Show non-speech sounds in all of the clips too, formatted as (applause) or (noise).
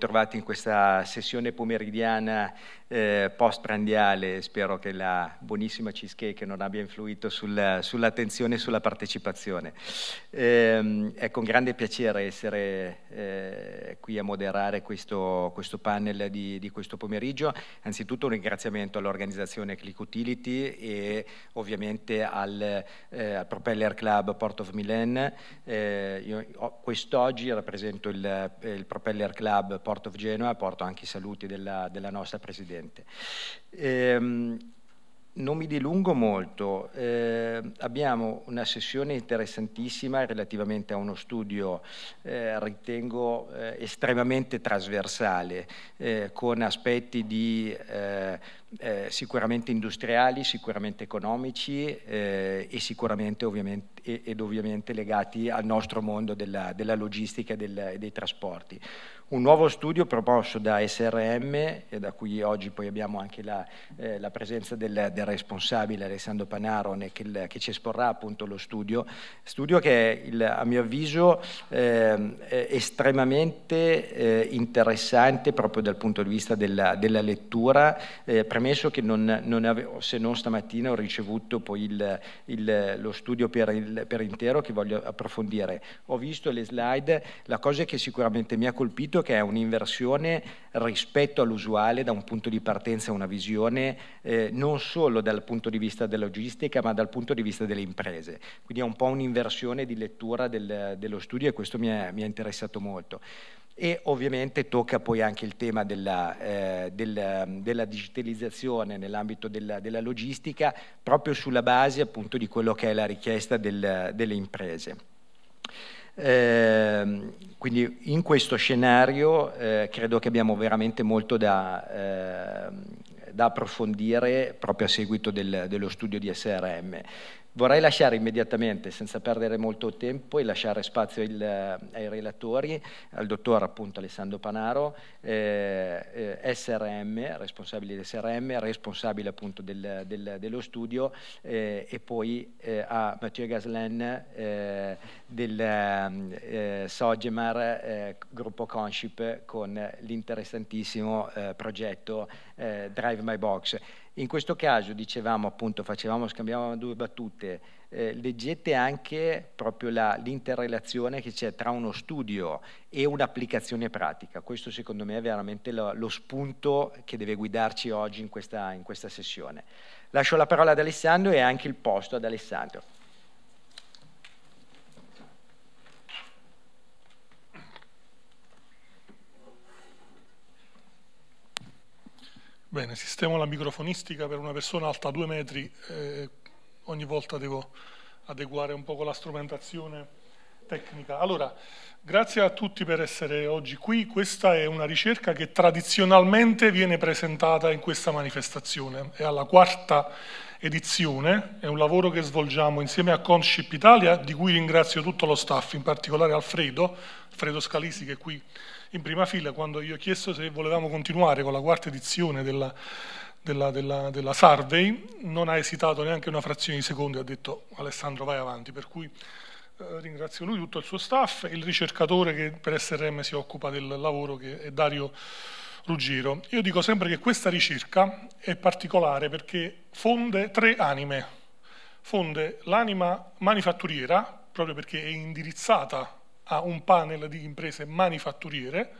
ritrovati in questa sessione pomeridiana eh, post-prandiale. Spero che la buonissima cheesecake non abbia influito sul, sull'attenzione e sulla partecipazione. Eh, è con grande piacere essere eh, qui a moderare questo, questo panel di, di, questo pomeriggio. Anzitutto un ringraziamento all'organizzazione Click Utility e ovviamente al, eh, al Propeller Club Port of Milan. Eh, quest'oggi rappresento il, il Propeller Club Port Port of Genoa, porto anche i saluti della, della nostra Presidente. Ehm, non mi dilungo molto, eh, abbiamo una sessione interessantissima relativamente a uno studio, eh, ritengo, eh, estremamente trasversale, eh, con aspetti di, eh, eh, sicuramente industriali, sicuramente economici e sicuramente ovviamente e, ed ovviamente legati al nostro mondo della, della logistica e, del, dei trasporti. Un nuovo studio proposto da SRM e da cui oggi poi abbiamo anche la, eh, la presenza del, del, responsabile Alessandro Panarone che, il, che, ci esporrà appunto lo studio, studio che è il, a mio avviso eh, estremamente eh, interessante proprio dal punto di vista della, della lettura, eh, premesso che non, non avevo, se non stamattina ho ricevuto poi il, lo studio per il per, intero che voglio approfondire. Ho visto le slide, la cosa che sicuramente mi ha colpito è che è un'inversione rispetto all'usuale da un punto di partenza, una visione eh, non solo dal punto di vista della logistica ma dal punto di vista delle imprese. Quindi è un po' un'inversione di lettura del, dello studio e questo mi ha interessato molto e ovviamente tocca poi anche il tema della, eh, della, della digitalizzazione nell'ambito della, della, logistica proprio sulla base appunto di quello che è la richiesta del, delle imprese. Eh, quindi in questo scenario eh, credo che abbiamo veramente molto da, ehm, da approfondire proprio a seguito del, dello studio di SRM. Vorrei lasciare immediatamente, senza perdere molto tempo, e lasciare spazio il, eh, ai relatori, al dottor appunto, Alessandro Panaro, eh, eh, SRM, responsabile del SRM, responsabile appunto del, del, dello studio, eh, e poi eh, a Mathieu Gaslen eh, del Sogemar, gruppo Conship, con l'interessantissimo progetto Drive My Box. In questo caso dicevamo appunto, facevamo, scambiavamo due battute, eh, leggete anche proprio la, l'interrelazione che c'è tra uno studio e un'applicazione pratica. Questo secondo me è veramente lo, lo spunto che deve guidarci oggi in questa, in questa sessione. Lascio la parola ad Alessandro e anche il posto ad Alessandro. Bene, sistemo la microfonistica per una persona alta due metri, eh, ogni volta devo adeguare un po' la strumentazione tecnica. Allora, grazie a tutti per essere oggi qui. Questa è una ricerca che tradizionalmente viene presentata in questa manifestazione. È alla quarta edizione, è un lavoro che svolgiamo insieme a Conship Italia, di cui ringrazio tutto lo staff, in particolare Alfredo, Alfredo Scalisi che è qui in prima fila, quando gli ho chiesto se volevamo continuare con la quarta edizione della, della, della, della survey, non ha esitato neanche una frazione di secondo e ha detto Alessandro vai avanti, per cui eh, ringrazio lui, tutto il suo staff, il ricercatore che per SRM si occupa del lavoro che è Dario Ruggero. Io dico sempre che questa ricerca è particolare perché fonde tre anime, fonde l'anima manifatturiera, proprio perché è indirizzata a un panel di imprese manifatturiere,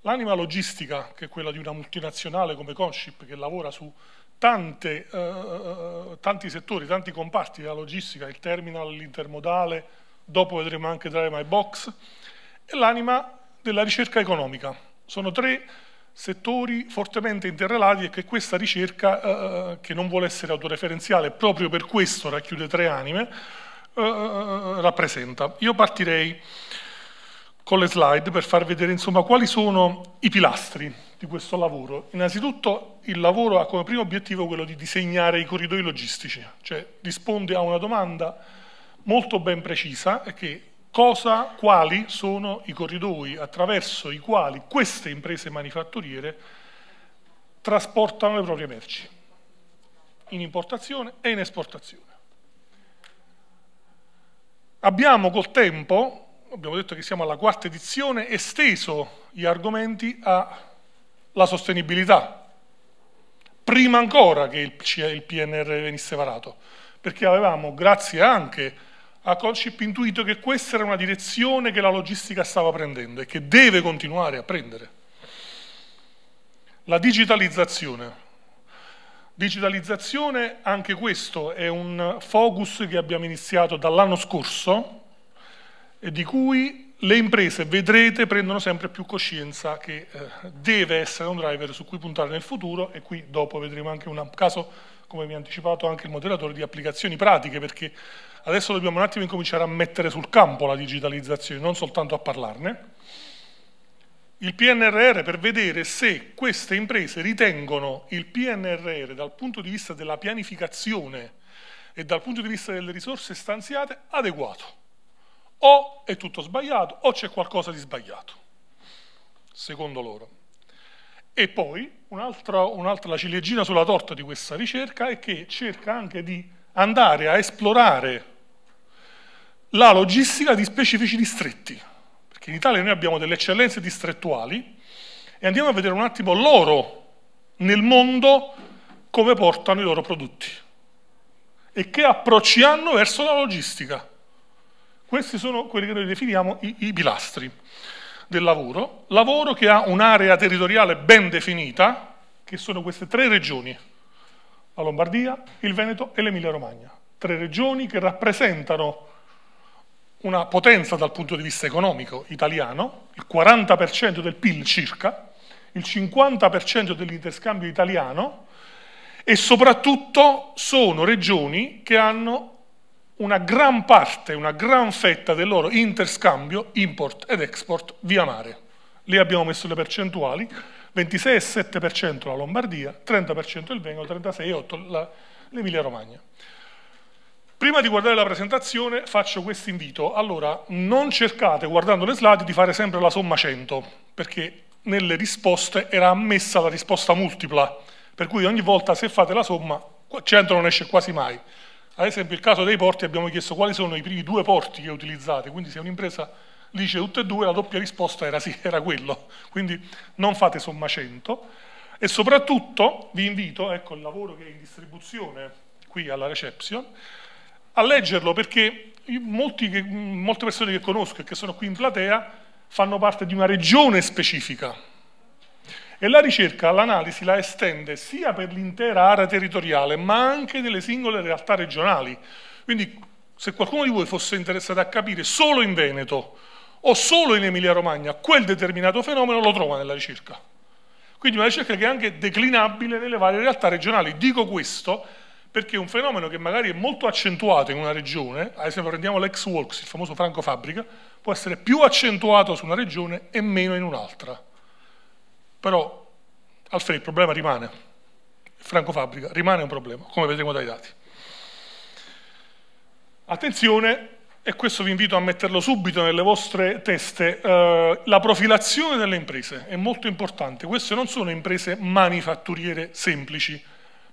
l'anima logistica, che è quella di una multinazionale come Conship, che lavora su tante, eh, eh, eh tanti settori, tanti comparti, della logistica, il terminal, l'intermodale, dopo vedremo anche Drive My Box, e l'anima della ricerca economica. Sono tre settori fortemente interrelati e che questa ricerca, eh, eh che non vuole essere autoreferenziale, proprio per questo racchiude tre anime, eh, eh, rappresenta. Io partirei con le slide per far vedere insomma, quali sono i pilastri di questo lavoro. Innanzitutto il lavoro ha come primo obiettivo quello di disegnare i corridoi logistici, cioè risponde a una domanda molto ben precisa è che cosa, quali sono i corridoi attraverso i quali queste imprese manifatturiere trasportano le proprie merci in importazione e in esportazione. Abbiamo col tempo, abbiamo detto che siamo alla quarta edizione, esteso gli argomenti alla sostenibilità, prima ancora che il PNR venisse varato, perché avevamo, grazie anche ha Colship intuito che questa era una direzione che la logistica stava prendendo e che deve continuare a prendere. La digitalizzazione. Digitalizzazione, anche questo è un focus che abbiamo iniziato dall'anno scorso e di cui le imprese, vedrete, prendono sempre più coscienza che eh, deve essere un driver su cui puntare nel futuro e qui dopo vedremo anche un caso, come mi ha anticipato anche il moderatore, di applicazioni pratiche perché Adesso dobbiamo un attimo incominciare a mettere sul campo la digitalizzazione, non soltanto a parlarne. Il PNRR per vedere se queste imprese ritengono il PNRR dal punto di vista della pianificazione e dal punto di vista delle risorse stanziate adeguato. O è tutto sbagliato o c'è qualcosa di sbagliato, secondo loro. E poi un'altra, un'altra, la ciliegina sulla torta di questa ricerca è che cerca anche di andare a esplorare la logistica di specifici distretti, perché in Italia noi abbiamo delle eccellenze distrettuali e andiamo a vedere un attimo loro nel mondo come portano i loro prodotti e che approcci hanno verso la logistica. Questi sono quelli che noi definiamo i, i pilastri del lavoro, lavoro che ha un'area territoriale ben definita, che sono queste tre regioni, la Lombardia, il Veneto e l'Emilia Romagna, tre regioni che rappresentano una potenza dal punto di vista economico italiano, il 40% del PIL circa, il 50% dell'interscambio italiano e soprattutto sono regioni che hanno una gran parte, una gran fetta del loro interscambio import ed export via mare. Lì abbiamo messo le percentuali, 26,7% la Lombardia, 30% il Veneto, 36,8% l'Emilia Romagna. Prima di guardare la presentazione faccio questo invito. Allora, non cercate guardando le slide di fare sempre la somma 100, perché nelle risposte era ammessa la risposta multipla, per cui ogni volta se fate la somma 100 non esce quasi mai. Ad esempio il caso dei porti abbiamo chiesto quali sono i primi due porti che utilizzate, quindi se un'impresa dice tutte e due la doppia risposta era sì, era quello, quindi non fate somma 100 e soprattutto vi invito, ecco il lavoro che è in distribuzione qui alla reception, a leggerlo perché molti, molte persone che conosco e che sono qui in platea fanno parte di una regione specifica e la ricerca, l'analisi la estende sia per l'intera area territoriale ma anche delle singole realtà regionali. Quindi se qualcuno di voi fosse interessato a capire solo in Veneto o solo in Emilia-Romagna quel determinato fenomeno lo trova nella ricerca. Quindi una ricerca che è anche declinabile nelle varie realtà regionali. Dico questo perché un fenomeno che magari è molto accentuato in una regione, ad esempio prendiamo l'ex Works, il famoso Franco Fabbrica, può essere più accentuato su una regione e meno in un'altra. Però, Alfredo, il problema rimane. Franco Fabbrica rimane un problema, come vedremo dai dati. Attenzione, e questo vi invito a metterlo subito nelle vostre teste, eh, la profilazione delle imprese è molto importante. Queste non sono imprese manifatturiere semplici,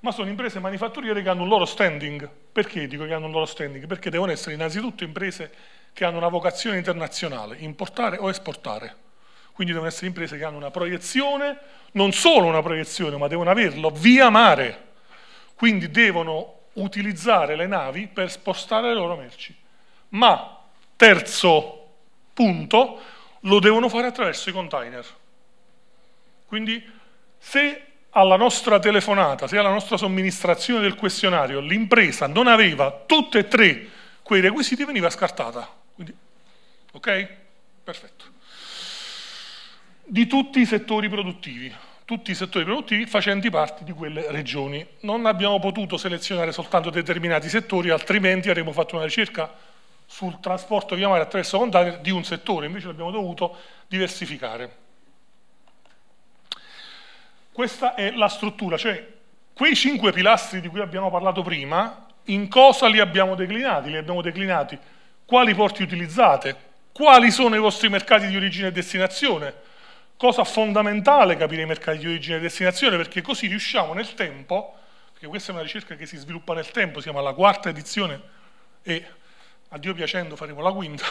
ma sono imprese manifatturiere che hanno un loro standing. Perché dico che hanno un loro standing? Perché devono essere innanzitutto imprese che hanno una vocazione internazionale, importare o esportare. Quindi devono essere imprese che hanno una proiezione, non solo una proiezione, ma devono averlo via mare. Quindi devono utilizzare le navi per spostare le loro merci. Ma, terzo punto, lo devono fare attraverso i container. Quindi se alla nostra telefonata, sia alla nostra somministrazione del questionario, l'impresa non aveva tutte e tre quei requisiti, veniva scartata. Quindi, ok? Perfetto. Di tutti i settori produttivi, tutti i settori produttivi facenti parte di quelle regioni. Non abbiamo potuto selezionare soltanto determinati settori, altrimenti avremmo fatto una ricerca sul trasporto via mare attraverso container di un settore, invece l'abbiamo dovuto diversificare. Questa è la struttura, cioè quei cinque pilastri di cui abbiamo parlato prima, in cosa li abbiamo declinati? Li abbiamo declinati quali porti utilizzate, quali sono i vostri mercati di origine e destinazione, cosa fondamentale capire i mercati di origine e destinazione, perché così riusciamo nel tempo, perché questa è una ricerca che si sviluppa nel tempo, siamo alla quarta edizione e a Dio piacendo faremo la quinta,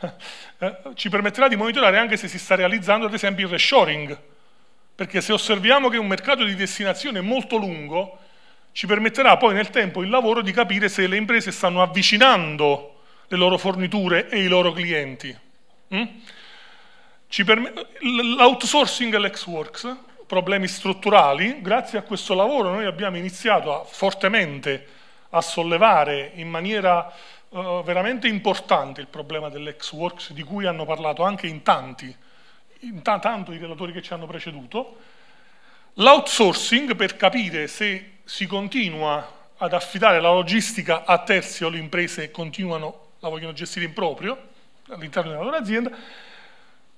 (laughs) eh, ci permetterà di monitorare anche se si sta realizzando ad esempio il reshoring, perché se osserviamo che un mercato di destinazione è molto lungo, ci permetterà poi nel tempo il lavoro di capire se le imprese stanno avvicinando le loro forniture e i loro clienti. Mm? L'outsourcing e l'ex works, problemi strutturali, grazie a questo lavoro noi abbiamo iniziato a, fortemente a sollevare in maniera uh, veramente importante il problema dell'ex works di cui hanno parlato anche in tanti tanto i relatori che ci hanno preceduto, l'outsourcing per capire se si continua ad affidare la logistica a terzi o le imprese continuano, la vogliono gestire in proprio all'interno della loro azienda,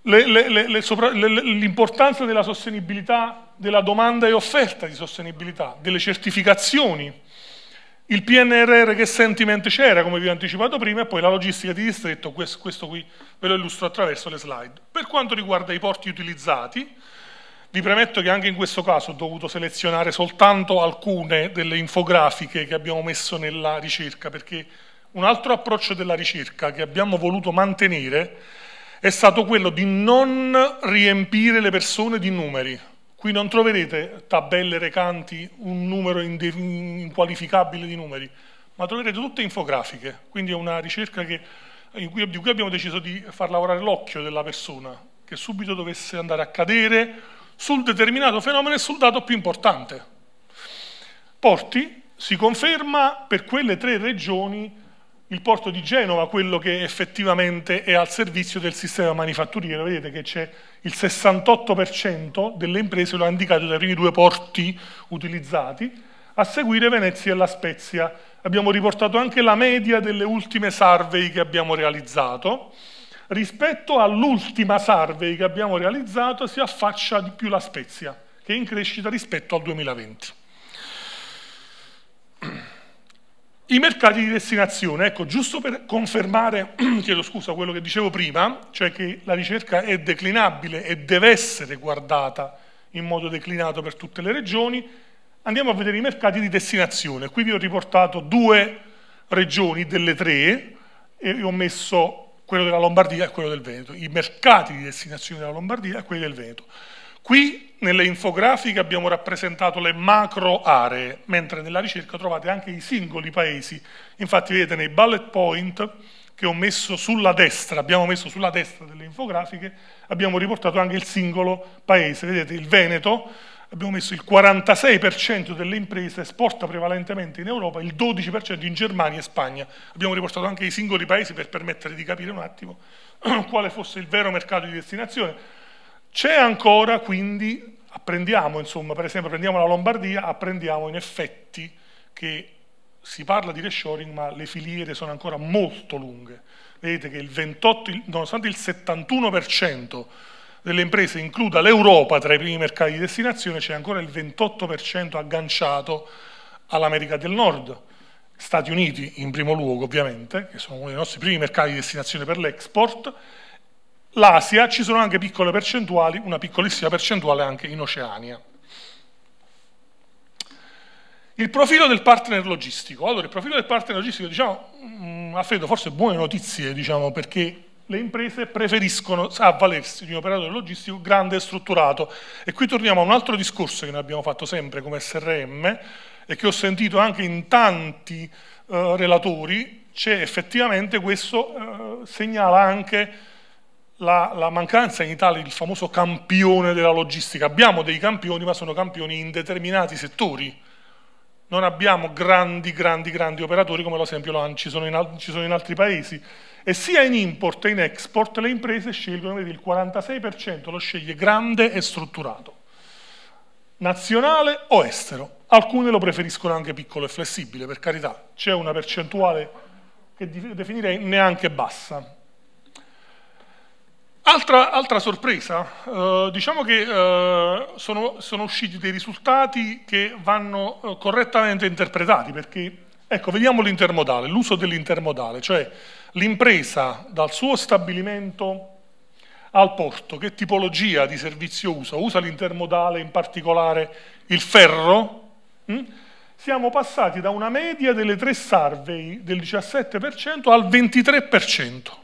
l'importanza della sostenibilità, della domanda e offerta di sostenibilità, delle certificazioni il PNRR che sentimento c'era, come vi ho anticipato prima, e poi la logistica di distretto, questo, questo qui ve lo illustro attraverso le slide. Per quanto riguarda i porti utilizzati, vi premetto che anche in questo caso ho dovuto selezionare soltanto alcune delle infografiche che abbiamo messo nella ricerca, perché un altro approccio della ricerca che abbiamo voluto mantenere è stato quello di non riempire le persone di numeri, Qui non troverete tabelle recanti un numero inqualificabile di numeri, ma troverete tutte infografiche, quindi è una ricerca che, cui, di cui abbiamo deciso di far lavorare l'occhio della persona, che subito dovesse andare a cadere sul determinato fenomeno e sul dato più importante. Porti si conferma per quelle tre regioni il porto di Genova quello che effettivamente è al servizio del sistema manifatturiero. Vedete che c'è il 68% delle imprese lo ha indicato dai primi due porti utilizzati, a seguire Venezia e La Spezia. Abbiamo riportato anche la media delle ultime survey che abbiamo realizzato. Rispetto all'ultima survey che abbiamo realizzato si affaccia di più La Spezia, che è in crescita rispetto al 2020. I mercati di destinazione, ecco, giusto per confermare, (clears throat) chiedo scusa, quello che dicevo prima, cioè che la ricerca è declinabile e deve essere guardata in modo declinato per tutte le regioni, andiamo a vedere i mercati di destinazione. Qui vi ho riportato due regioni delle tre e ho messo quello della Lombardia e quello del Veneto, i mercati di destinazione della Lombardia e quelli del Veneto. Qui nelle infografiche abbiamo rappresentato le macro aree, mentre nella ricerca trovate anche i singoli paesi. Infatti vedete nei bullet point che ho messo sulla destra, abbiamo messo sulla destra delle infografiche, abbiamo riportato anche il singolo paese. Vedete il Veneto, abbiamo messo il 46% delle imprese esporta prevalentemente in Europa, il 12% in Germania e Spagna. Abbiamo riportato anche i singoli paesi per permettere di capire un attimo (clears throat) quale fosse il vero mercato di destinazione c'è ancora quindi, apprendiamo insomma, per esempio prendiamo la Lombardia, apprendiamo in effetti che si parla di reshoring ma le filiere sono ancora molto lunghe. Vedete che il 28, nonostante il 71% delle imprese includa l'Europa tra i primi mercati di destinazione, c'è ancora il 28% agganciato all'America del Nord. Stati Uniti in primo luogo ovviamente, che sono uno dei nostri primi mercati di destinazione per l'export, l'Asia ci sono anche piccole percentuali, una piccolissima percentuale anche in Oceania. Il profilo del partner logistico. Allora, il profilo del partner logistico, diciamo, ha mm, freddo forse buone notizie, diciamo, perché le imprese preferiscono avvalersi di un operatore logistico grande e strutturato. E qui torniamo a un altro discorso che noi abbiamo fatto sempre come SRM e che ho sentito anche in tanti eh, relatori, c'è effettivamente questo eh, segnala anche la, la, mancanza in Italia del famoso campione della logistica. Abbiamo dei campioni, ma sono campioni in determinati settori. Non abbiamo grandi, grandi, grandi operatori come ad esempio l'ANCI, ci, ci sono in altri paesi. E sia in import che in export le imprese scelgono, vedi, il 46% lo sceglie grande e strutturato, nazionale o estero. Alcune lo preferiscono anche piccolo e flessibile, per carità. C'è una percentuale che definirei neanche bassa. Altra, altra sorpresa, eh, diciamo che eh, sono, sono, usciti dei risultati che vanno eh, correttamente interpretati, perché ecco, vediamo l'intermodale, l'uso dell'intermodale, cioè l'impresa dal suo stabilimento al porto, che tipologia di servizio usa? Usa l'intermodale, in particolare il ferro? Mm? Siamo passati da una media delle tre survey del 17% al 23%.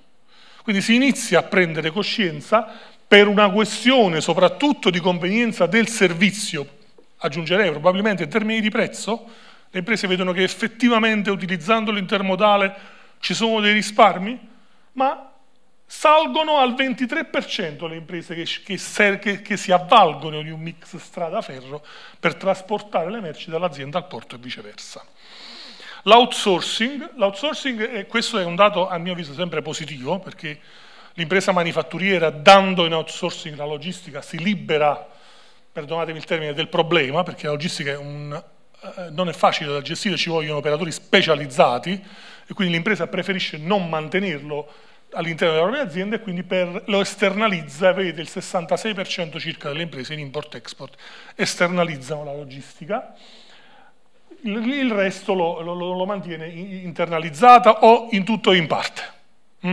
Quindi si inizia a prendere coscienza per una questione soprattutto di convenienza del servizio, aggiungerei probabilmente in termini di prezzo, le imprese vedono che effettivamente utilizzando l'intermodale ci sono dei risparmi, ma salgono al 23% le imprese che, che, che, che si avvalgono di un mix strada-ferro per trasportare le merci dall'azienda al porto e viceversa. L'outsourcing, l'outsourcing, questo è un dato a mio avviso sempre positivo, perché l'impresa manifatturiera dando in outsourcing la logistica si libera, perdonatemi il termine, del problema, perché la logistica è un, eh, non è facile da gestire, ci vogliono operatori specializzati e quindi l'impresa preferisce non mantenerlo all'interno della propria azienda e quindi per, lo esternalizza, vedete il 66% circa delle imprese in import-export esternalizzano la logistica il resto lo, lo, lo, mantiene internalizzata o in tutto o in parte. Mm?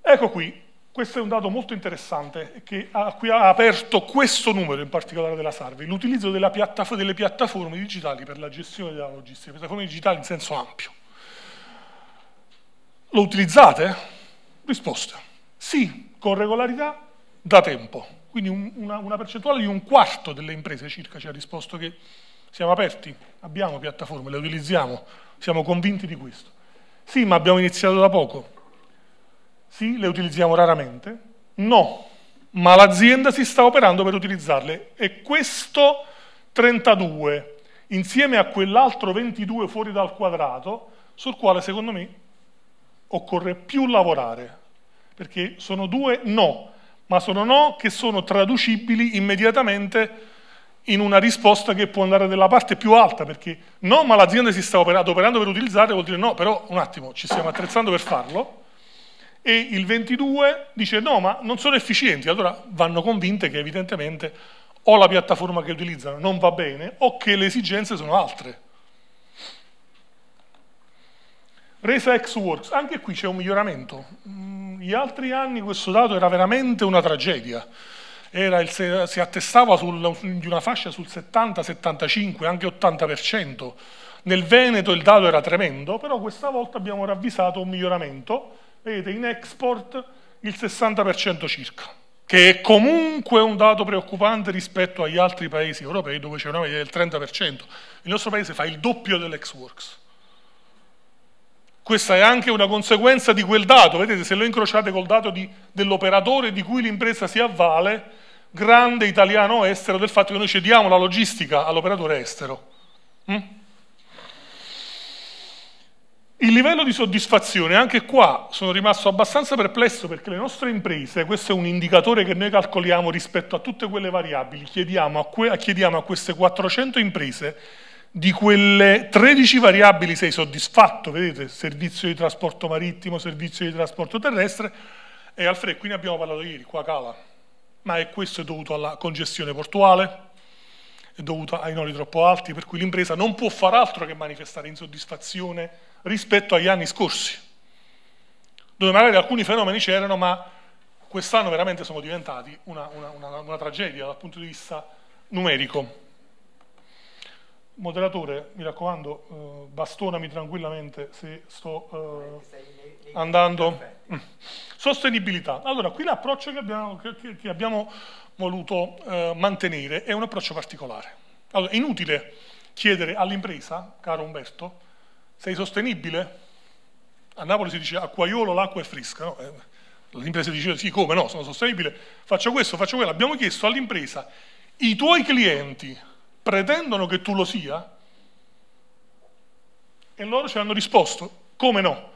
Ecco qui, questo è un dato molto interessante che ha, qui ha aperto questo numero in particolare della Sarvi, l'utilizzo piattaf delle piattaforme digitali per la gestione della logistica, piattaforme digitali in senso ampio. Lo utilizzate? Risposta, sì, con regolarità, da tempo. Quindi un, una, una percentuale di un quarto delle imprese circa ci ha risposto che siamo aperti, abbiamo piattaforme, le utilizziamo, siamo convinti di questo. Sì, ma abbiamo iniziato da poco. Sì, le utilizziamo raramente. No, ma l'azienda si sta operando per utilizzarle e questo 32 insieme a quell'altro 22 fuori dal quadrato sul quale secondo me occorre più lavorare perché sono due no ma sono no che sono traducibili immediatamente in una risposta che può andare della parte più alta, perché no, ma l'azienda si sta operando, operando per utilizzare, vuol dire no, però un attimo, ci stiamo attrezzando per farlo, e il 22 dice no, ma non sono efficienti, allora vanno convinte che evidentemente o la piattaforma che utilizzano non va bene o che le esigenze sono altre. Resa X Works, anche qui c'è un miglioramento. Mm, gli altri anni questo dato era veramente una tragedia il, si attestava sul, di una fascia sul 70-75, anche 80%. Nel Veneto il dato era tremendo, però questa volta abbiamo ravvisato un miglioramento. Vedete, in export il 60% circa, che è comunque un dato preoccupante rispetto agli altri paesi europei dove c'è una media del 30%. Il nostro paese fa il doppio dell'ex-works. Questa è anche una conseguenza di quel dato, vedete se lo incrociate col dato dell'operatore di cui l'impresa si avvale, grande italiano estero del fatto che noi cediamo la logistica all'operatore estero. Mm? Il livello di soddisfazione, anche qua sono rimasto abbastanza perplesso perché le nostre imprese, questo è un indicatore che noi calcoliamo rispetto a tutte quelle variabili, chiediamo a, que- chiediamo a queste 400 imprese di quelle 13 variabili sei soddisfatto, vedete, servizio di trasporto marittimo, servizio di trasporto terrestre, e Alfred, qui ne abbiamo parlato ieri, qua cala, ma è questo dovuto alla congestione portuale, è dovuto ai noli troppo alti, per cui l'impresa non può far altro che manifestare insoddisfazione rispetto agli anni scorsi, dove magari alcuni fenomeni c'erano, ma quest'anno veramente sono diventati una, una, una, una tragedia dal punto di vista numerico. Moderatore, mi raccomando, eh, bastonami tranquillamente se sto eh, andando. Mm. Sostenibilità. Allora, qui l'approccio che abbiamo, che, che abbiamo voluto eh, mantenere è un approccio particolare. Allora, è inutile chiedere all'impresa, caro Umberto, sei sostenibile? A Napoli si dice acquaiolo, l'acqua è fresca. No? Eh, l'impresa dice sì, come no, sono sostenibile, faccio questo, faccio quello. Abbiamo chiesto all'impresa i tuoi clienti pretendono che tu lo sia? E loro ci hanno risposto, come no?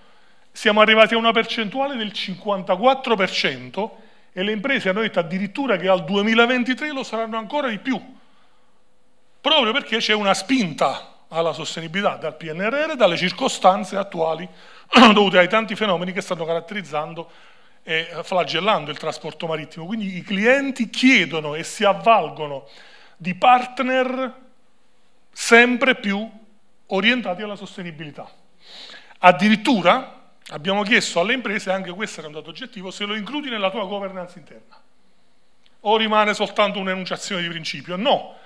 Siamo arrivati a una percentuale del 54% e le imprese hanno detto addirittura che al 2023 lo saranno ancora di più, proprio perché c'è una spinta alla sostenibilità dal PNRR, dalle circostanze attuali (clears throat) dovute ai tanti fenomeni che stanno caratterizzando e flagellando il trasporto marittimo. Quindi i clienti chiedono e si avvalgono di partner sempre più orientati alla sostenibilità. Addirittura abbiamo chiesto alle imprese, anche questo era un dato oggettivo, se lo includi nella tua governance interna. O rimane soltanto un'enunciazione di principio? No.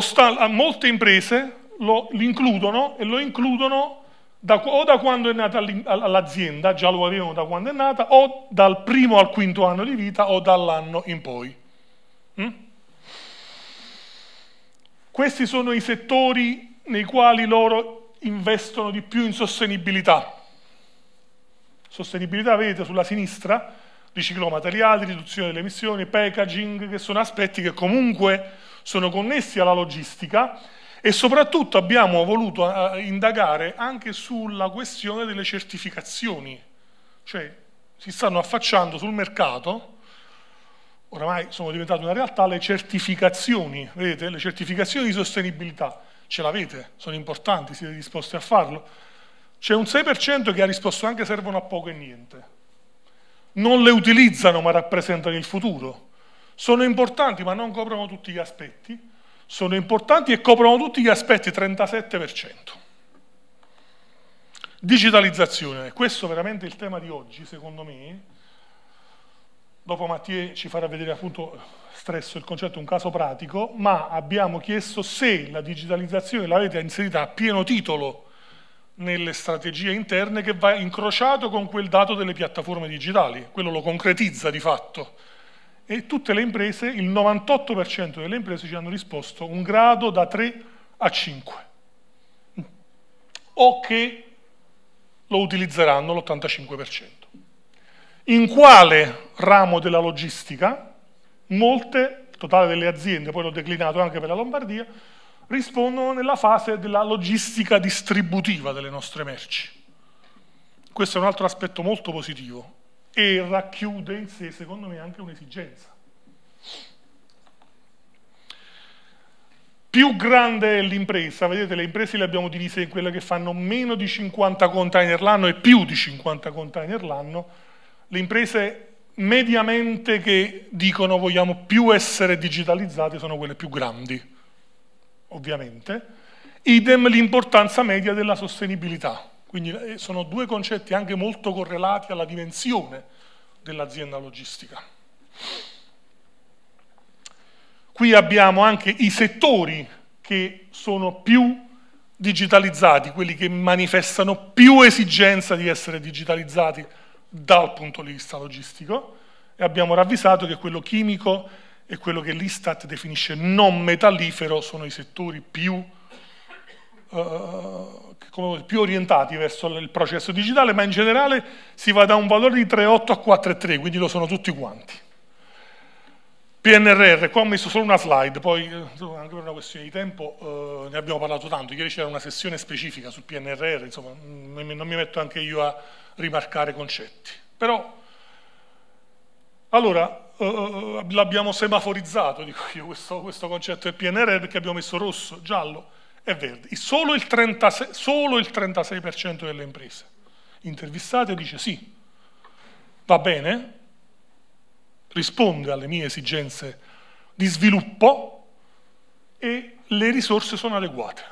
Sta, molte imprese lo, includono e lo includono da, o da quando è nata l'azienda, già lo avevano da quando è nata, o dal primo al quinto anno di vita o dall'anno in poi. Mm? Questi sono i settori nei quali loro investono di più in sostenibilità. Sostenibilità, vedete sulla sinistra, riciclo materiali, riduzione delle emissioni, packaging, che sono aspetti che comunque sono connessi alla logistica e soprattutto abbiamo voluto eh, indagare anche sulla questione delle certificazioni, cioè si stanno affacciando sul mercato oramai sono diventate una realtà, le certificazioni, vedete? Le certificazioni di sostenibilità, ce l'avete, sono importanti, siete disposti a farlo? C'è un 6% che ha risposto anche servono a poco e niente. Non le utilizzano ma rappresentano il futuro. Sono importanti ma non coprono tutti gli aspetti. Sono importanti e coprono tutti gli aspetti, 37%. Digitalizzazione, questo è veramente il tema di oggi, secondo me, dopo Mattie ci farà vedere appunto, stresso il concetto, un caso pratico, ma abbiamo chiesto se la digitalizzazione l'avete inserita a pieno titolo nelle strategie interne che va incrociato con quel dato delle piattaforme digitali, quello lo concretizza di fatto. E tutte le imprese, il 98% delle imprese ci hanno risposto un grado da 3 a 5, o che lo utilizzeranno l'85% in quale ramo della logistica molte, il totale delle aziende, poi l'ho declinato anche per la Lombardia, rispondono nella fase della logistica distributiva delle nostre merci. Questo è un altro aspetto molto positivo e racchiude in sé, secondo me, anche un'esigenza. Più grande è l'impresa, vedete le imprese le abbiamo divise in quelle che fanno meno di 50 container l'anno e più di 50 container l'anno, le imprese mediamente che dicono vogliamo più essere digitalizzate sono quelle più grandi, ovviamente. Idem l'importanza media della sostenibilità. Quindi eh, sono due concetti anche molto correlati alla dimensione dell'azienda logistica. Qui abbiamo anche i settori che sono più digitalizzati, quelli che manifestano più esigenza di essere digitalizzati dal punto di vista logistico e abbiamo ravvisato che quello chimico e quello che l'Istat definisce non metallifero sono i settori più, eh, più orientati verso il processo digitale, ma in generale si va da un valore di 3,8 a 4,3, quindi lo sono tutti quanti. PNRR, qua ho messo solo una slide, poi eh, anche per una questione di tempo eh, ne abbiamo parlato tanto, ieri c'era una sessione specifica sul PNRR, insomma non mi metto anche io a rimarcare concetti. Però, allora, eh, eh, l'abbiamo semaforizzato, dico io, questo, questo concetto del PNRR perché abbiamo messo rosso, giallo e verde. Solo il 36%, solo il 36 delle imprese intervistate dice sì, va bene, risponde alle mie esigenze di sviluppo e le risorse sono adeguate.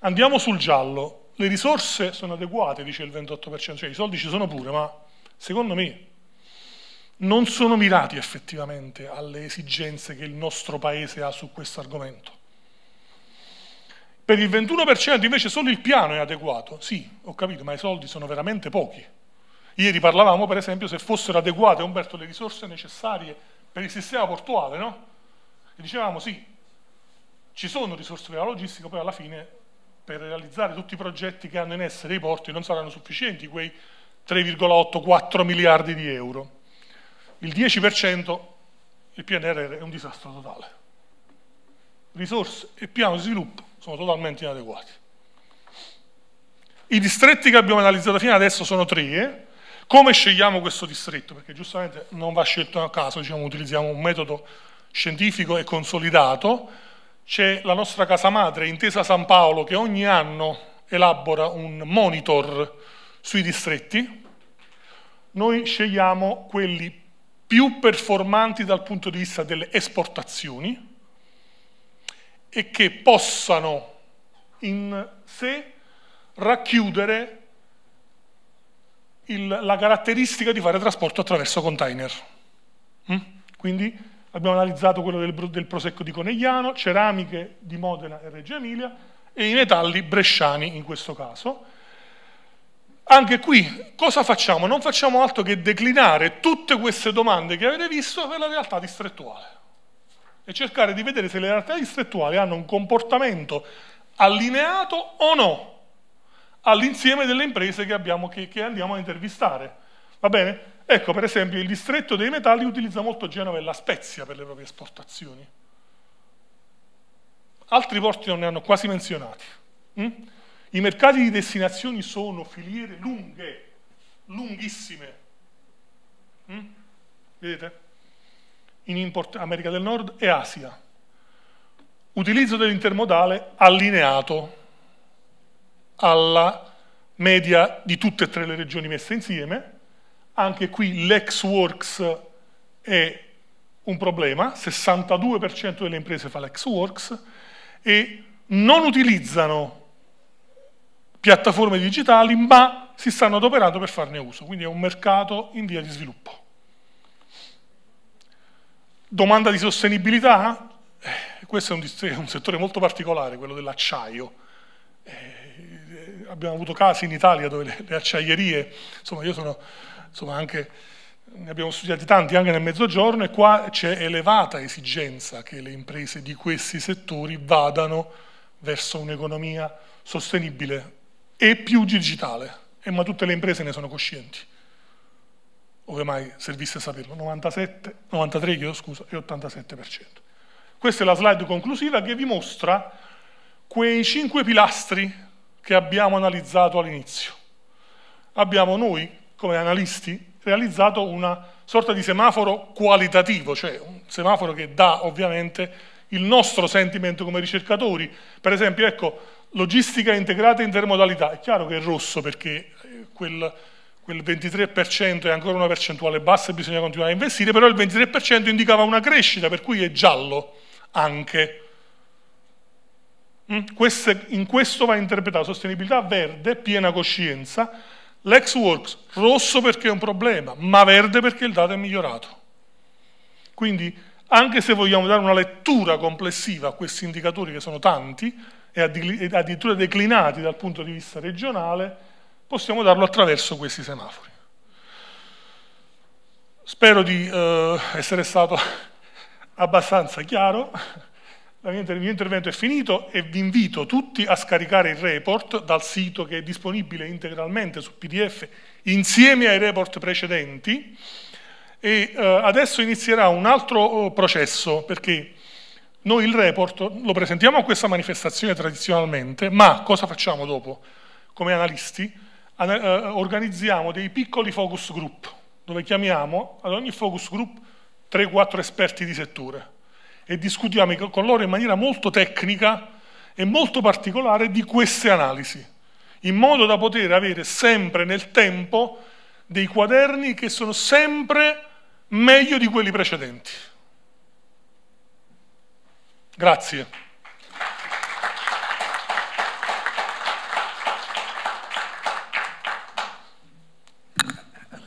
Andiamo sul giallo, le risorse sono adeguate, dice il 28%, cioè i soldi ci sono pure, ma secondo me non sono mirati effettivamente alle esigenze che il nostro Paese ha su questo argomento. Per il 21% invece solo il piano è adeguato, sì, ho capito, ma i soldi sono veramente pochi. Ieri parlavamo per esempio se fossero adeguate, Umberto, le risorse necessarie per il sistema portuale, no? E dicevamo sì, ci sono risorse per la logistica, poi alla fine per realizzare tutti i progetti che hanno in essere i porti non saranno sufficienti quei 3,8-4 miliardi di euro. Il 10% il PNRR è un disastro totale. Risorse e piano di sviluppo sono totalmente inadeguati. I distretti che abbiamo analizzato fino adesso sono tre. Eh? Come scegliamo questo distretto? Perché giustamente non va scelto a caso, diciamo, utilizziamo un metodo scientifico e consolidato c'è la nostra casa madre, Intesa San Paolo, che ogni anno elabora un monitor sui distretti, noi scegliamo quelli più performanti dal punto di vista delle esportazioni e che possano in sé racchiudere il, la caratteristica di fare trasporto attraverso container. Mm? Quindi abbiamo analizzato quello del, del Prosecco di Conegliano, ceramiche di Modena e Reggio Emilia e i metalli bresciani in questo caso. Anche qui cosa facciamo? Non facciamo altro che declinare tutte queste domande che avete visto per la realtà distrettuale e cercare di vedere se le realtà distrettuali hanno un comportamento allineato o no all'insieme delle imprese che, abbiamo, che, che andiamo a intervistare. Va bene? Ecco, per esempio, il distretto dei metalli utilizza molto Genova e la Spezia per le proprie esportazioni. Altri porti non ne hanno quasi menzionati. Mm? I mercati di destinazioni sono filiere lunghe, lunghissime. Mm? Vedete? In import- America del Nord e Asia. Utilizzo dell'intermodale allineato alla media di tutte e tre le regioni messe insieme anche qui l'exWorks è un problema, 62% delle imprese fa l'exWorks e non utilizzano piattaforme digitali, ma si stanno adoperando per farne uso, quindi è un mercato in via di sviluppo. Domanda di sostenibilità? Eh, questo è un, è un settore molto particolare, quello dell'acciaio. Eh, abbiamo avuto casi in Italia dove le, le acciaierie, insomma io sono insomma anche, ne abbiamo studiati tanti anche nel mezzogiorno e qua c'è elevata esigenza che le imprese di questi settori vadano verso un'economia sostenibile e più digitale, e, eh, ma tutte le imprese ne sono coscienti. Ormai servisse saperlo, 97, 93 chiedo scusa, e 87%. Questa è la slide conclusiva che vi mostra quei cinque pilastri che abbiamo analizzato all'inizio. Abbiamo noi come analisti, realizzato una sorta di semaforo qualitativo, cioè un semaforo che dà ovviamente il nostro sentimento come ricercatori. Per esempio, ecco, logistica integrata e intermodalità. È chiaro che è rosso perché eh, quel, quel 23% è ancora una percentuale bassa e bisogna continuare a investire, però il 23% indicava una crescita, per cui è giallo anche. Mm? In questo va interpretata sostenibilità verde, piena coscienza, L'exworks rosso perché è un problema, ma verde perché il dato è migliorato. Quindi, anche se vogliamo dare una lettura complessiva a questi indicatori che sono tanti e addirittura declinati dal punto di vista regionale, possiamo darlo attraverso questi semafori. Spero di eh, essere stato (laughs) abbastanza chiaro il mio intervento è finito e vi invito tutti a scaricare il report dal sito che è disponibile integralmente su PDF insieme ai report precedenti e eh, adesso inizierà un altro oh, processo perché noi il report lo presentiamo a questa manifestazione tradizionalmente, ma cosa facciamo dopo? Come analisti an- eh, organizziamo dei piccoli focus group dove chiamiamo ad ogni focus group 3-4 esperti di settore e discutiamo con loro in maniera molto tecnica e molto particolare di queste analisi, in modo da poter avere sempre nel tempo dei quaderni che sono sempre meglio di quelli precedenti. Grazie.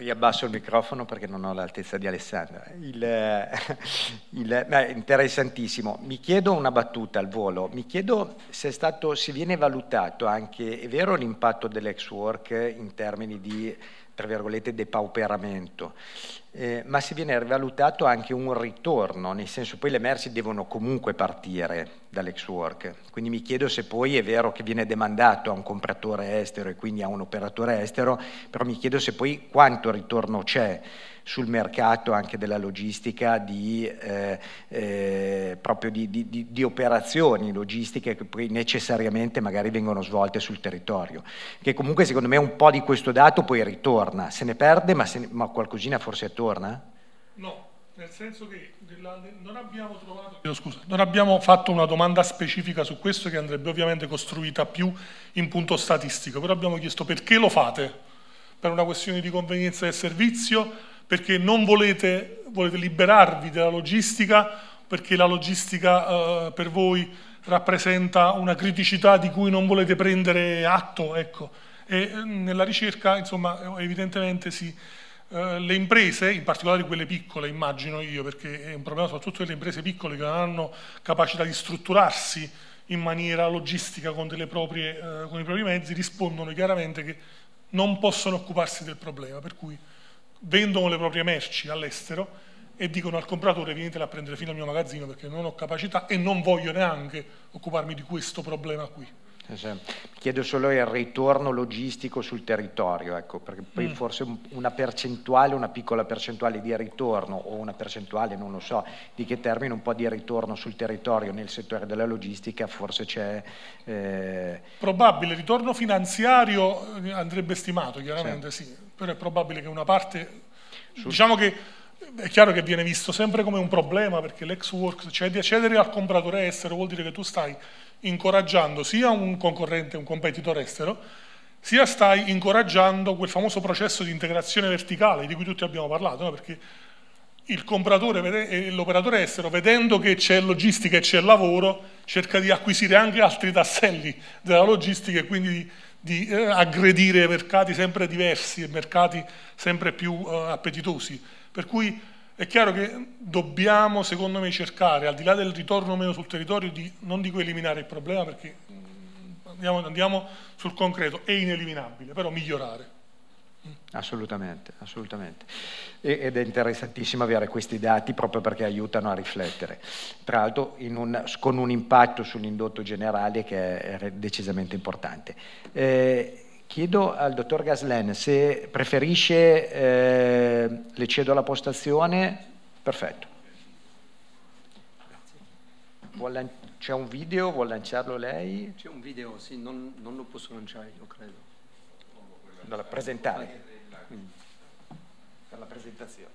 riabbasso il microfono perché non ho l'altezza di Alessandra. Il, eh, (laughs) il, è interessantissimo. Mi chiedo una battuta al volo, mi chiedo se, stato, se viene valutato anche, è vero l'impatto dell'ex work in termini di, tra virgolette, depauperamento, eh, ma si viene valutato anche un ritorno, nel senso poi le merci devono comunque partire dall'ex work, quindi mi chiedo se poi è vero che viene demandato a un compratore estero e quindi a un operatore estero, però mi chiedo se poi quanto ritorno c'è sul mercato anche della logistica di, eh, eh, proprio di, di, di, operazioni logistiche che poi necessariamente magari vengono svolte sul territorio, che comunque secondo me un po' di questo dato poi ritorna, se ne perde ma, se ne, ma qualcosina forse torna ritorna? No, nel senso che della, non, abbiamo trovato, scusa, non abbiamo fatto una domanda specifica su questo che andrebbe ovviamente costruita più in punto statistico, però abbiamo chiesto perché lo fate? Per una questione di convenienza del servizio? Perché non volete, volete liberarvi della logistica? Perché la logistica eh, per voi rappresenta una criticità di cui non volete prendere atto? Ecco. E eh, nella ricerca, insomma, evidentemente si eh, le imprese, in particolare quelle piccole, immagino io, perché è un problema soprattutto delle imprese piccole che non hanno capacità di strutturarsi in maniera logistica con, proprie, eh, con i propri mezzi, rispondono chiaramente che non possono occuparsi del problema, per cui vendono le proprie merci all'estero e dicono al compratore venite a prendere fino al mio magazzino perché non ho capacità e non voglio neanche occuparmi di questo problema qui. Chiedo solo il ritorno logistico sul territorio, ecco, perché poi mm. forse una percentuale, una piccola percentuale di ritorno o una percentuale, non lo so, di che termine, un po' di ritorno sul territorio nel settore della logistica forse c'è... Eh... Probabile, ritorno finanziario eh, andrebbe stimato, chiaramente certo. sì, però è probabile che una parte... Sul... Diciamo che è chiaro che viene visto sempre come un problema perché l'ex works, cioè di accedere al compratore estero vuol dire che tu stai incoraggiando sia un concorrente, un competitor estero, sia stai incoraggiando quel famoso processo di integrazione verticale di cui tutti abbiamo parlato, no? perché il compratore e l'operatore estero, vedendo che c'è logistica e c'è lavoro, cerca di acquisire anche altri tasselli della logistica e quindi di, di eh, aggredire mercati sempre diversi e mercati sempre più eh, appetitosi. Per cui è chiaro che dobbiamo, secondo me, cercare, al di là del ritorno meno sul territorio, di, non dico eliminare il problema perché mm, andiamo, andiamo sul concreto, è ineliminabile, però migliorare. Assolutamente, assolutamente. Ed è interessantissimo avere questi dati proprio perché aiutano a riflettere. Tra l'altro un, con un impatto sull'indotto generale che è decisamente importante. Eh, Chiedo al dottor Gaslen se preferisce, eh, le cedo la postazione, perfetto. C'è un video, vuol lanciarlo lei? C'è un video, sì, non, non lo posso lanciare io credo. Da presentare. Ah, per la presentazione.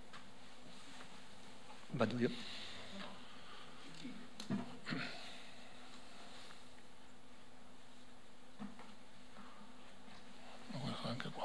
Vado io. Danke, Gott.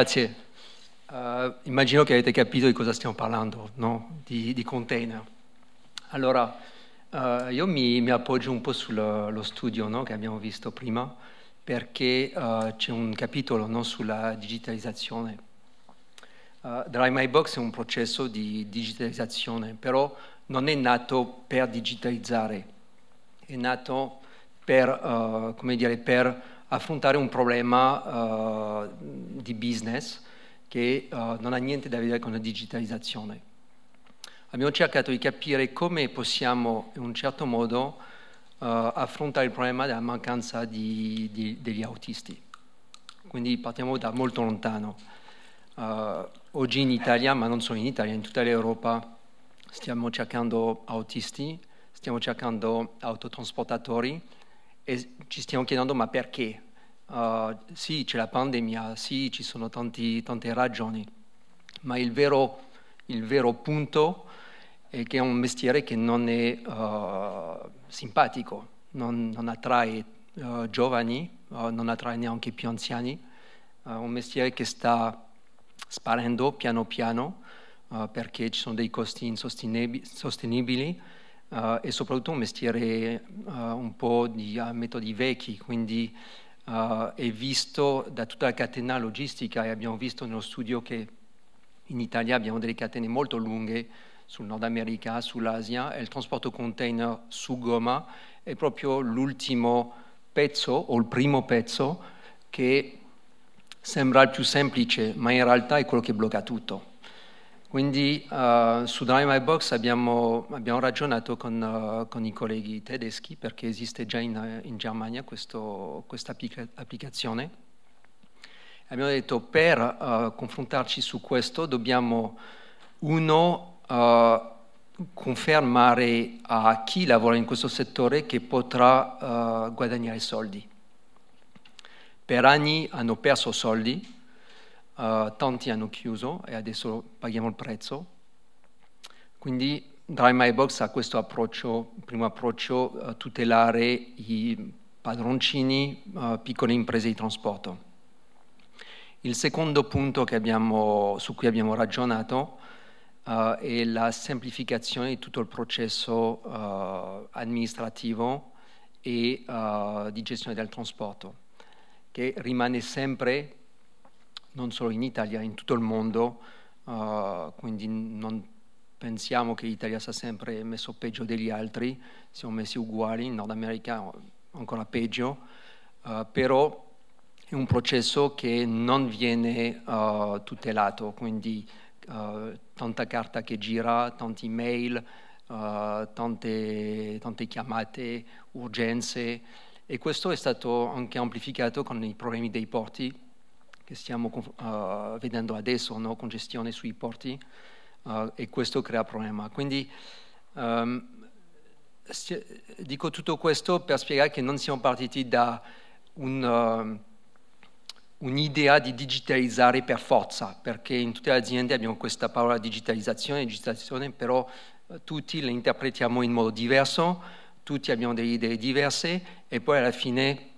grazie. Uh, immagino che avete capito di cosa stiamo parlando, no? di, di, container. Allora, uh, io mi, mi, appoggio un po' sullo studio no? che abbiamo visto prima, perché uh, c'è un capitolo no? sulla digitalizzazione. Drive My Box è un processo di digitalizzazione, però non è nato per digitalizzare, è nato per, come dire, per affrontare un problema uh, di business che uh, non ha niente da vedere con la digitalizzazione. Abbiamo cercato di capire come possiamo in un certo modo uh, affrontare il problema della mancanza di, di, degli autisti. Quindi partiamo da molto lontano. oggi in Italia, ma non solo in Italia, in tutta l'Europa stiamo cercando autisti, stiamo cercando autotrasportatori, e ci stiamo chiedendo ma perché? Uh, sì, c'è la pandemia, sì, ci sono tanti, tante ragioni, ma il vero, il vero, punto è che è un mestiere che non è uh, simpatico, non, non attrae uh, giovani, non attrae neanche più anziani, è un mestiere che sta sparendo piano piano perché ci sono dei costi insostenibili uh, eh, è soprattutto un mestiere uh, un po' di uh, metodi vecchi, quindi eh, è visto da tutta la catena logistica e abbiamo visto nello studio che in Italia abbiamo delle catene molto lunghe sul Nord America, sull'Asia e il trasporto container su gomma è proprio l'ultimo pezzo o il primo pezzo che sembra il più semplice, ma in realtà è quello che blocca tutto. Quindi uh, su Drive My Box abbiamo, abbiamo ragionato con, uh, con, i colleghi tedeschi perché esiste già in, in Germania questa applicazione. Abbiamo detto per uh, confrontarci su questo dobbiamo uno confermare a chi lavora in questo settore che potrà guadagnare soldi. Per anni hanno perso soldi uh, tanti hanno chiuso e adesso paghiamo il prezzo. Quindi Drive My Box ha questo approccio, primo approccio, uh, tutelare i padroncini, uh, piccole imprese di trasporto. Il secondo punto abbiamo, su cui abbiamo ragionato è la semplificazione di tutto il processo amministrativo e di gestione del trasporto, che rimane sempre non solo in Italia, in tutto il mondo, uh, quindi non pensiamo che l'Italia sia sempre messo peggio degli altri, siamo messi uguali, in Nord America ancora peggio, uh, però è un processo che non viene uh, tutelato, quindi uh, tanta carta che gira, tante email, tante, tante chiamate, urgenze e questo è stato anche amplificato con i problemi dei porti che stiamo uh, vedendo adesso, no? congestione sui porti, uh, e questo crea problema. Quindi um, dico tutto questo per spiegare che non siamo partiti da un ehm, un'idea di digitalizzare per forza, perché in tutte le aziende abbiamo questa parola digitalizzazione, digitalizzazione, però eh, tutti la interpretiamo in modo diverso, tutti abbiamo delle idee diverse e poi alla fine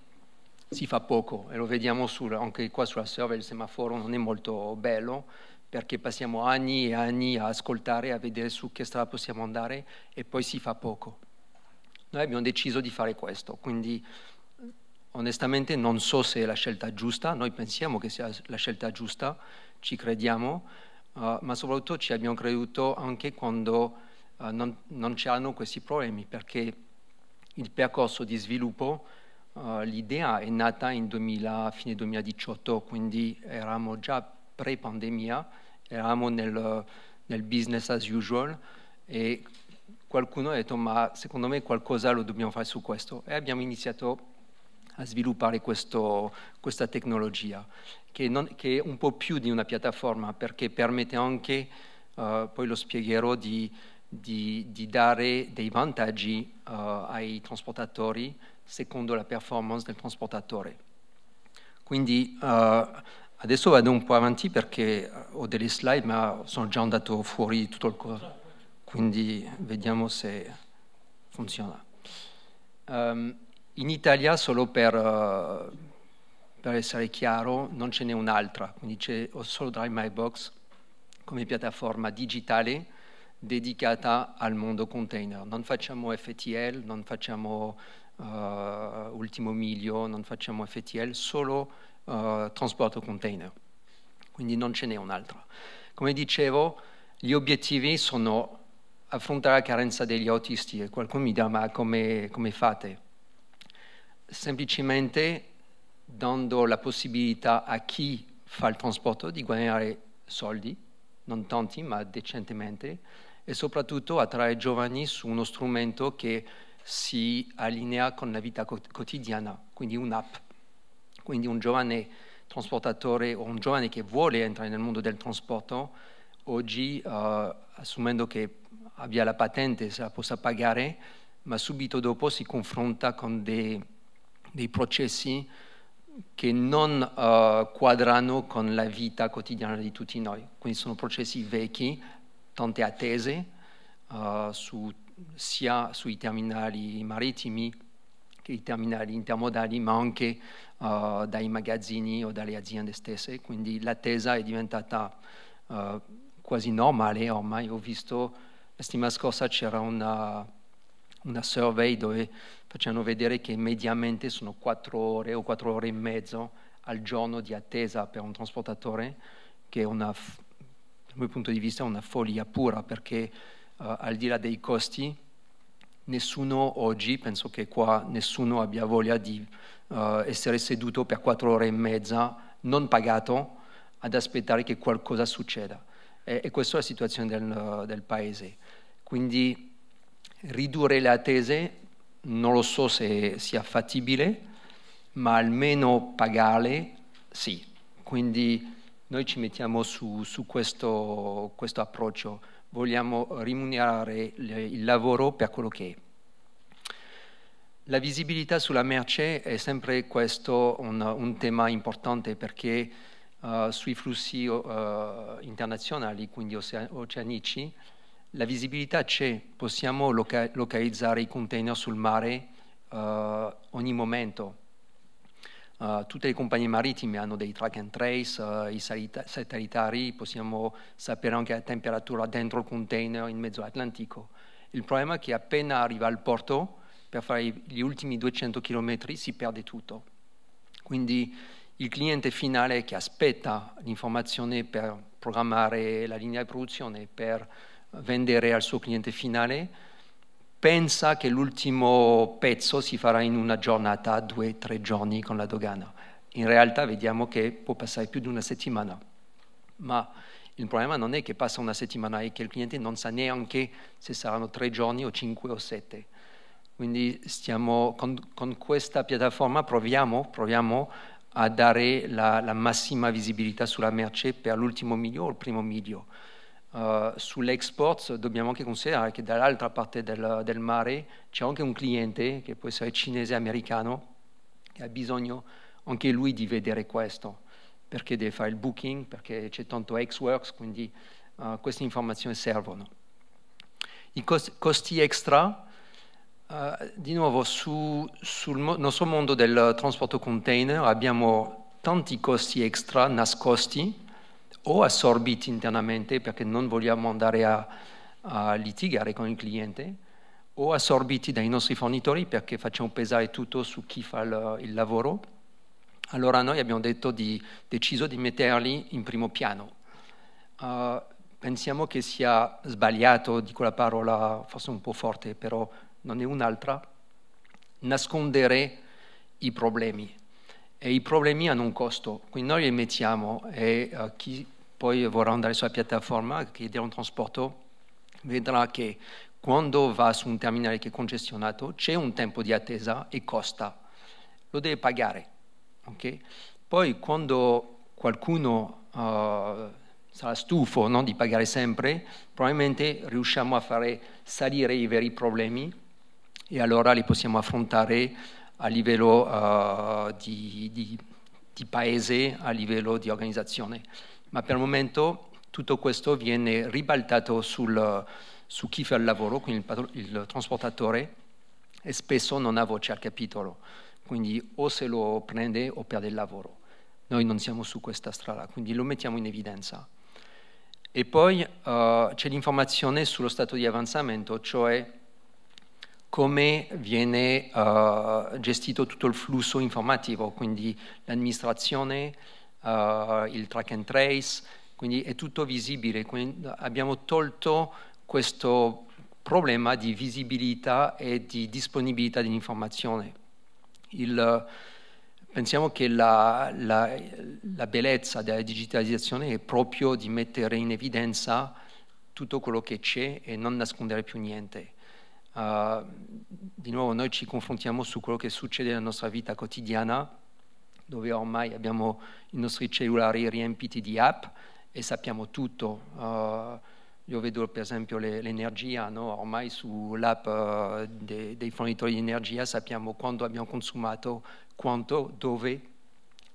si fa poco e lo vediamo sul, anche qua sulla server, il semaforo non è molto bello perché passiamo anni e anni a ascoltare, a vedere su che strada possiamo andare e poi si fa poco. Noi abbiamo deciso di fare questo, quindi onestamente non so se è la scelta giusta, noi pensiamo che sia la scelta giusta, ci crediamo, uh, ma soprattutto ci abbiamo creduto anche quando uh, non, non c'erano questi problemi, perché il percorso di sviluppo eh, l'idea è nata in 2000, fine 2018, quindi eravamo già pre-pandemia, eravamo nel, nel, business as usual e qualcuno ha detto ma secondo me qualcosa lo dobbiamo fare su questo e abbiamo iniziato a sviluppare questo, questa tecnologia che, non, che, è un po' più di una piattaforma perché permette anche, uh, poi lo spiegherò, di, di, di dare dei vantaggi uh, ai trasportatori secondo la performance del trasportatore. Quindi eh, adesso vado un po' avanti perché eh, ho delle slide ma sono già andato fuori tutto il corso, quindi vediamo se funziona. Um, in Italia, solo per, uh, per, essere chiaro, non ce n'è un'altra, quindi c'è solo Drive My Box come piattaforma digitale dedicata al mondo container. Non facciamo FTL, non facciamo eh, ultimo miglio, non facciamo FTL, solo eh, trasporto container. Quindi non ce n'è un'altra. Come dicevo, gli obiettivi sono affrontare la carenza degli autisti e qualcuno mi dirà ma come, come fate? Semplicemente dando la possibilità a chi fa il trasporto di guadagnare soldi, non tanti ma decentemente, e soprattutto attrarre i giovani su uno strumento che si allinea con la vita quotidiana, quindi un'app. Quindi un giovane trasportatore o un giovane che vuole entrare nel mondo del trasporto, oggi, uh, assumendo che abbia la patente, se la possa pagare, ma subito dopo si confronta con dei, dei processi che non uh, quadrano con la vita quotidiana di tutti noi. Quindi sono processi vecchi, tante attese uh, su sia sui terminali marittimi che i terminali intermodali, ma anche uh, dai magazzini o dalle aziende stesse. Quindi l'attesa è diventata uh, quasi normale ormai. Ho visto, la settimana scorsa c'era una, una survey dove facevano vedere che mediamente sono 4 ore o 4 ore e mezzo al giorno di attesa per un trasportatore, che è una, dal mio punto di vista è una follia pura perché uh, al di là dei costi, nessuno oggi, penso che qua nessuno abbia voglia di uh, essere seduto per quattro ore e mezza, non pagato, ad aspettare che qualcosa succeda. E, e questa è la situazione del, del paese. Quindi ridurre le attese non lo so se sia fattibile, ma almeno pagarle sì. Quindi noi ci mettiamo su, su questo, questo approccio vogliamo rimunerare il lavoro per quello che è. La visibilità sulla merce è sempre questo un, un tema importante perché uh, sui flussi uh, internazionali, quindi oceanici, la visibilità c'è, possiamo loca- localizzare i container sul mare uh, ogni momento Uh, tutte le compagnie marittime hanno dei track and trace, uh, i satellitari, possiamo sapere anche la temperatura dentro il container in mezzo all'Atlantico. Il problema è che appena arriva al porto, per fare gli ultimi 200 km si perde tutto. Quindi il cliente finale che aspetta l'informazione per programmare la linea di produzione, per vendere al suo cliente finale, pensa che l'ultimo pezzo si farà in una giornata, due, tre giorni con la dogana. In realtà vediamo che può passare più di una settimana, ma il problema non è che passa una settimana e che il cliente non sa neanche se saranno tre giorni o cinque o sette. Quindi stiamo, con, con questa piattaforma proviamo, proviamo a dare la, la massima visibilità sulla merce per l'ultimo miglio o il primo miglio. Eh, sull'export dobbiamo anche considerare che dall'altra parte del, del mare c'è anche un cliente che può essere cinese americano che ha bisogno anche lui di vedere questo perché deve fare il booking, perché c'è tanto X-Works, quindi uh, queste informazioni servono. I cost, costi extra, uh, di nuovo su, sul mo nostro mondo del trasporto container abbiamo tanti costi extra nascosti o assorbiti internamente perché non vogliamo andare a, a litigare con il cliente, o assorbiti dai nostri fornitori perché facciamo pesare tutto su chi fa il, il lavoro. Allora noi abbiamo di, deciso di metterli in primo piano. Uh, pensiamo che sia sbagliato, dico la parola forse un po' forte, però non è un'altra, nascondere i problemi e i problemi hanno un costo, quindi noi li mettiamo e uh, chi poi vorrà andare sulla piattaforma, che chiederà un trasporto, vedrà che quando va su un terminale che è congestionato c'è un tempo di attesa e costa, lo deve pagare. Okay? Poi quando qualcuno uh, sarà stufo no, di pagare sempre, probabilmente riusciamo a fare salire i veri problemi e allora li possiamo affrontare a livello uh, di, di, di paese, a livello di organizzazione. Ma per il momento tutto questo viene ribaltato sul, su chi fa il lavoro, quindi il, il, trasportatore, e spesso non ha voce al capitolo, quindi o se lo prende o perde il lavoro. Noi non siamo su questa strada, quindi lo mettiamo in evidenza. E poi uh, c'è l'informazione sullo stato di avanzamento, cioè come viene uh, gestito tutto il flusso informativo, quindi l'amministrazione, uh, il track and trace, quindi è tutto visibile. Quindi abbiamo tolto questo problema di visibilità e di disponibilità dell'informazione. Il, pensiamo che la, la, la, bellezza della digitalizzazione è proprio di mettere in evidenza tutto quello che c'è e non nascondere più niente. Uh, di nuovo noi ci confrontiamo su quello che succede nella nostra vita quotidiana, dove ormai abbiamo i nostri cellulari riempiti di app e sappiamo tutto. Uh, io vedo per esempio le, l'energia, no? ormai sull'app uh, de, dei fornitori di energia sappiamo quando abbiamo consumato, quanto, dove,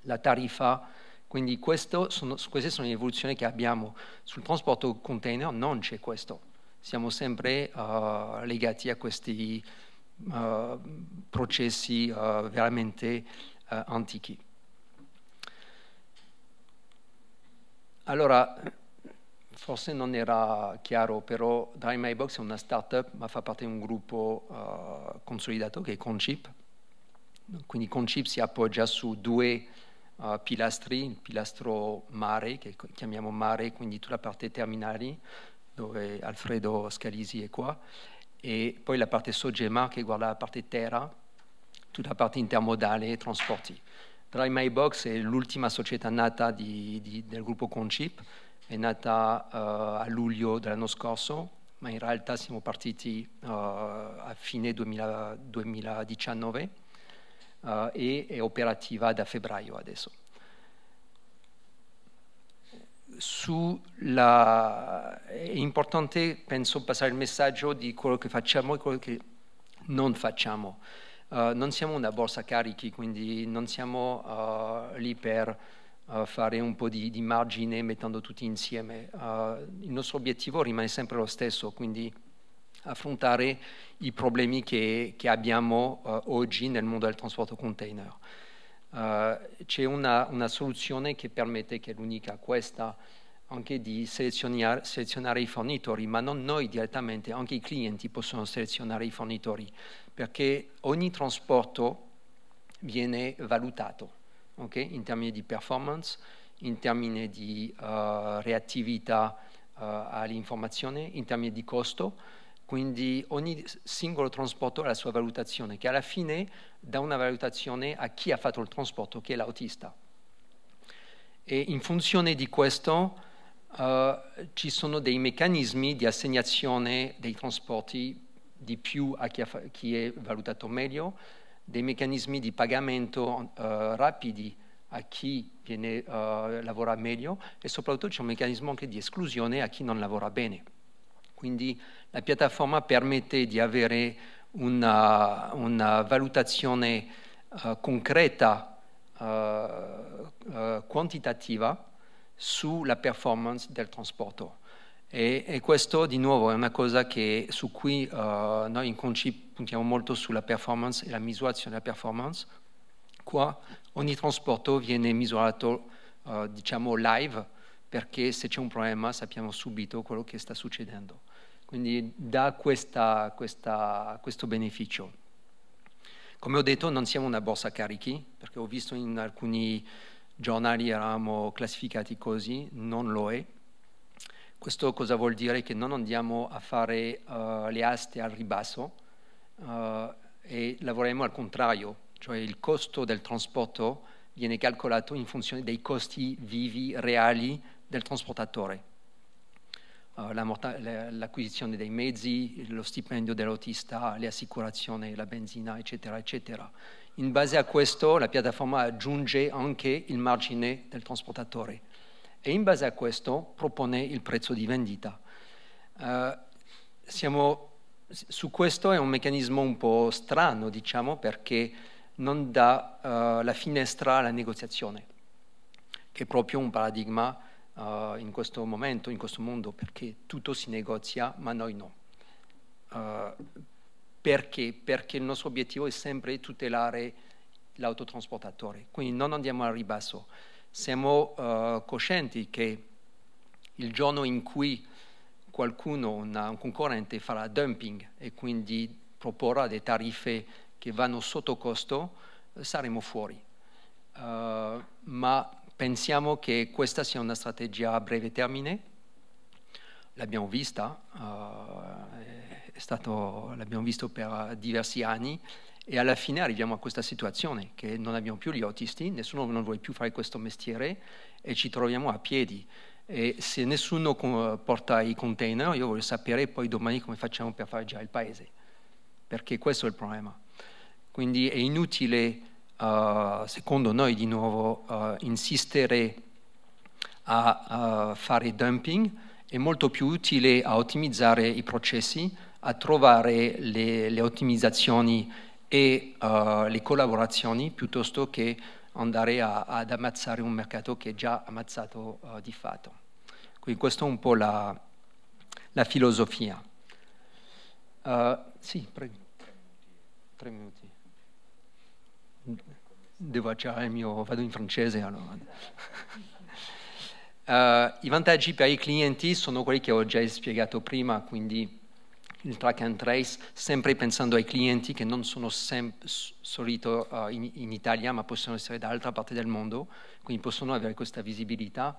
la tariffa. Quindi sono, queste sono le evoluzioni che abbiamo. Sul trasporto container non c'è questo siamo sempre uh, legati a questi uh, processi uh, veramente antichi. Allora, forse non era chiaro, però My Box è una startup, ma fa parte di un gruppo consolidato che è Conchip. Quindi Conchip si appoggia su due Uh, pilastri, il pilastro mare, che chiamiamo mare, quindi tutta la parte terminali, dove Alfredo Scalisi è qua, e poi la parte Sogema che guarda la parte terra, tutta la parte intermodale e trasporti. Dry My Box è l'ultima società nata di, di, del gruppo Conchip, è nata uh, a luglio dell'anno scorso, ma in realtà siamo partiti uh, a fine 2000, 2019 uh, e è operativa da febbraio adesso sulla... è importante, penso, passare il messaggio di quello che facciamo e quello che non facciamo. Uh, non siamo una borsa carichi, quindi non siamo uh, lì per uh, fare un po' di, di, margine mettendo tutti insieme. il nostro obiettivo rimane sempre lo stesso, quindi affrontare i problemi che, che abbiamo oggi nel mondo del trasporto container uh, c'è una, una, soluzione che permette, che è l'unica questa, anche di selezionare, selezionare, i fornitori, ma non noi direttamente, anche i clienti possono selezionare i fornitori, perché ogni trasporto viene valutato okay? in termini di performance, in termini di uh, reattività uh, all'informazione, in termini di costo quindi ogni singolo trasporto ha la sua valutazione, che alla fine dà una valutazione a chi ha fatto il trasporto, che è l'autista. E in funzione di questo uh, ci sono dei meccanismi di assegnazione dei trasporti di più a chi, ha, chi è valutato meglio, dei meccanismi di pagamento uh, rapidi a chi viene, uh, lavora meglio e soprattutto c'è un meccanismo anche di esclusione a chi non lavora bene. Quindi la piattaforma permette di avere una, una valutazione uh, concreta, uh, uh, quantitativa, sulla performance del trasporto. E, e, questo di nuovo è una cosa che, su cui noi in Conci puntiamo molto sulla performance e la misurazione della performance. Qua ogni trasporto viene misurato diciamo live perché se c'è un problema sappiamo subito quello che sta succedendo quindi dà questa, questa, questo beneficio. Come ho detto, non siamo una borsa carichi, perché ho visto in alcuni giornali eravamo classificati così, non lo è. Questo cosa vuol dire? Che non andiamo a fare uh, le aste al ribasso uh, e lavoriamo al contrario, cioè il costo del trasporto viene calcolato in funzione dei costi vivi reali del trasportatore. Eh, l'acquisizione dei mezzi, lo stipendio dell'autista, le assicurazioni, la benzina, eccetera, eccetera. In base a questo la piattaforma aggiunge anche il margine del trasportatore e in base a questo propone il prezzo di vendita. Uh, siamo, su questo è un meccanismo un po' strano, diciamo, perché non dà uh, la finestra alla negoziazione, che è proprio un paradigma uh, in questo momento, in questo mondo, perché tutto si negozia, ma noi no. Uh, perché? Perché il nostro obiettivo è sempre tutelare l'autotrasportatore, quindi non andiamo al ribasso. Siamo uh, coscienti che il giorno in cui qualcuno, una, un concorrente, farà dumping e quindi proporrà delle tariffe che vanno sotto costo, saremo fuori. Uh, ma pensiamo che questa sia una strategia a breve termine, l'abbiamo vista, uh, stato, l'abbiamo visto per diversi anni e alla fine arriviamo a questa situazione che non abbiamo più gli autisti, nessuno non vuole più fare questo mestiere e ci troviamo a piedi. E se nessuno porta i container, io voglio sapere poi domani come facciamo per fare già il paese, perché questo è il problema. Quindi è inutile uh, secondo noi di nuovo, uh, insistere a uh, fare dumping è molto più utile a ottimizzare i processi, a trovare le, le ottimizzazioni e eh, le collaborazioni piuttosto che andare a, ad ammazzare un mercato che è già ammazzato di fatto. Quindi questa è un po' la, la filosofia. sì, prego. Tre minuti devo acciare il mio, vado in francese allora. uh, (laughs) I vantaggi per i clienti sono quelli che ho già spiegato prima, quindi il track and trace, sempre pensando ai clienti che non sono sem- solito uh, eh, in, in, Italia, ma possono essere da altra parte del mondo, quindi possono avere questa visibilità.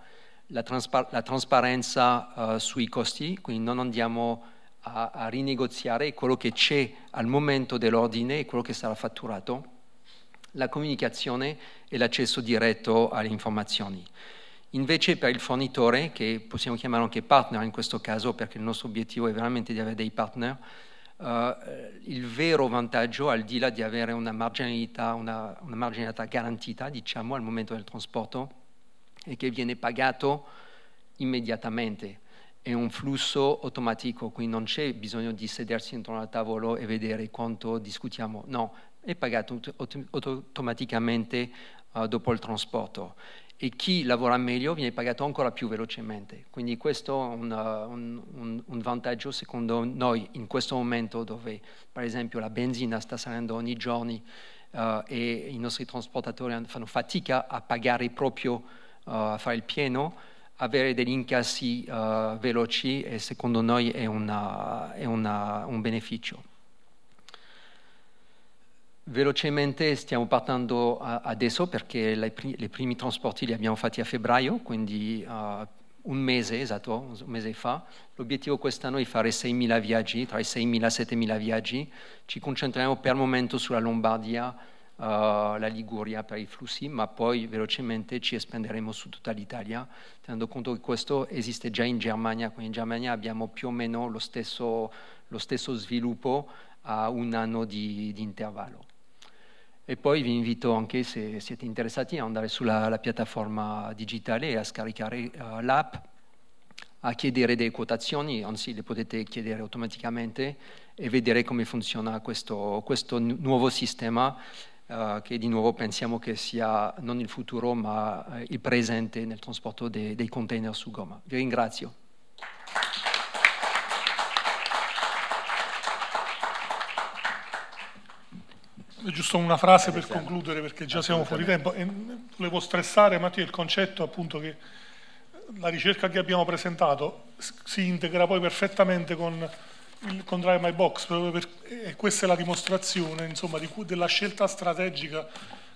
La, transpar- la trasparenza uh, sui costi, quindi non andiamo a, a rinegoziare quello che c'è al momento dell'ordine e quello che sarà fatturato la comunicazione e l'accesso diretto alle informazioni. Invece per il fornitore, che possiamo chiamare anche partner in questo caso, perché il nostro obiettivo è veramente di avere dei partner, Uh, il vero vantaggio, al di là di avere una marginalità, una, una marginalità, garantita, diciamo, al momento del trasporto, è che viene pagato immediatamente. È un flusso automatico, quindi non c'è bisogno di sedersi intorno al tavolo e vedere quanto discutiamo. No, è pagato automaticamente uh, dopo il trasporto e chi lavora meglio viene pagato ancora più velocemente. Quindi questo è un, uh, un, un, vantaggio secondo noi in questo momento dove per esempio la benzina sta salendo ogni giorno uh, eh, e i nostri trasportatori fanno fatica a pagare proprio a fare il pieno, avere degli incassi veloci e secondo noi è, una, è una, un beneficio. Velocemente stiamo partendo adesso perché i primi, trasporti li abbiamo fatti a febbraio, quindi uh, un mese, esatto, un mese fa. L'obiettivo quest'anno è fare 6.000 viaggi, tra i 6.000 e i 7.000 viaggi. Ci concentriamo per il momento sulla Lombardia, uh, la Liguria per i flussi, ma poi velocemente ci espanderemo su tutta l'Italia, tenendo conto che questo esiste già in Germania, quindi in Germania abbiamo più o meno lo stesso, lo stesso sviluppo a un anno di, di intervallo. E poi vi invito anche, se siete interessati, ad andare sulla piattaforma digitale e a scaricare uh, l'app, a chiedere delle quotazioni, anzi le potete chiedere automaticamente e vedere come funziona questo, questo nu- nuovo sistema uh, che di nuovo pensiamo che sia non il futuro ma uh, il presente nel trasporto de- dei container su gomma. Vi ringrazio. Giusto una frase per concludere perché già siamo fuori tempo. E volevo stressare, Mattia, il concetto appunto che la ricerca che abbiamo presentato si integra poi perfettamente con, il, con Drive My Box per, e questa è la dimostrazione insomma, di, della scelta strategica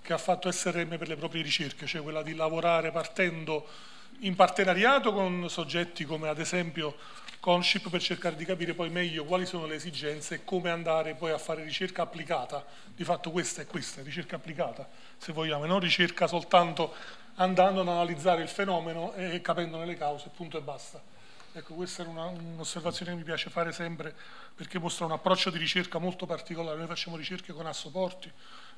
che ha fatto SRM per le proprie ricerche, cioè quella di lavorare partendo in partenariato con soggetti come ad esempio Conship per cercare di capire poi meglio quali sono le esigenze e come andare poi a fare ricerca applicata. Di fatto questa è questa, ricerca applicata, se vogliamo, e non ricerca soltanto andando ad analizzare il fenomeno e capendone le cause, punto e basta. Ecco, questa è un'osservazione che mi piace fare sempre perché mostra un approccio di ricerca molto particolare. Noi facciamo ricerche con Assoporti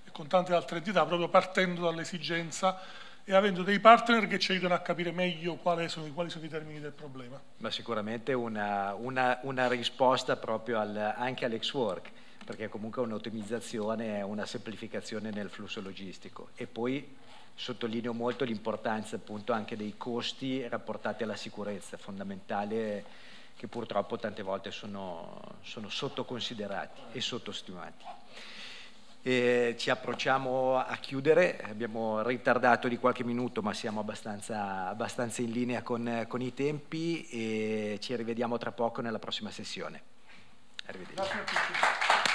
e con tante altre entità proprio partendo dall'esigenza e avendo dei partner che ci aiutano a capire meglio quali sono, quali sono i termini del problema. Ma sicuramente una, una, una risposta proprio al, anche all'ex-work, perché comunque è un'ottimizzazione, è una semplificazione nel flusso logistico. E poi sottolineo molto l'importanza appunto anche dei costi rapportati alla sicurezza, fondamentale che purtroppo tante volte sono, sono sottoconsiderati e sottostimati. E ci approcciamo a chiudere, abbiamo ritardato di qualche minuto ma siamo abbastanza, abbastanza in linea con, con, i tempi e ci rivediamo tra poco nella prossima sessione. Arrivederci.